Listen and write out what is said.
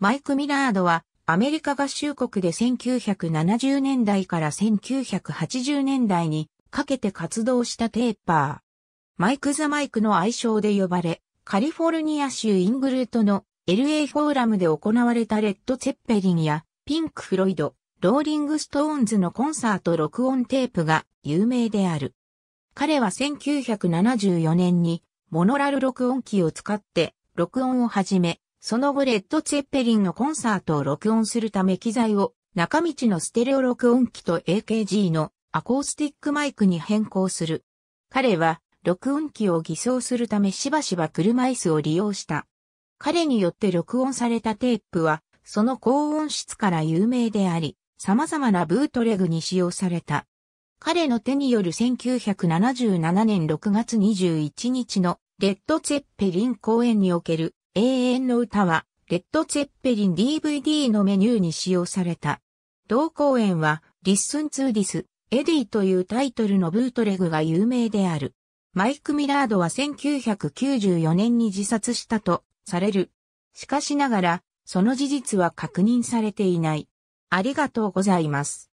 マイク・ミラードはアメリカ合衆国で1970年代から1980年代にかけて活動したテーパー。マイク・ザ・マイクの愛称で呼ばれ、カリフォルニア州イングルートの LA フォーラムで行われたレッド・ツェッペリンやピンク・フロイド、ローリング・ストーンズのコンサート録音テープが有名である。彼は1974年にモノラル録音機を使って録音を始め、その後レッド・ツェッペリンのコンサートを録音するため機材を中道のステレオ録音機と AKG のアコースティックマイクに変更する。彼は録音機を偽装するためしばしば車椅子を利用した。彼によって録音されたテープはその高音質から有名であり、様々なブートレグに使用された。彼の手による1977年6月21日のレッド・ツェッペリン公演における永遠の歌は、レッド・ツェッペリン DVD のメニューに使用された。同公演は、リッスン・ツー・ディス、エディというタイトルのブートレグが有名である。マイク・ミラードは1994年に自殺したとされる。しかしながら、その事実は確認されていない。ありがとうございます。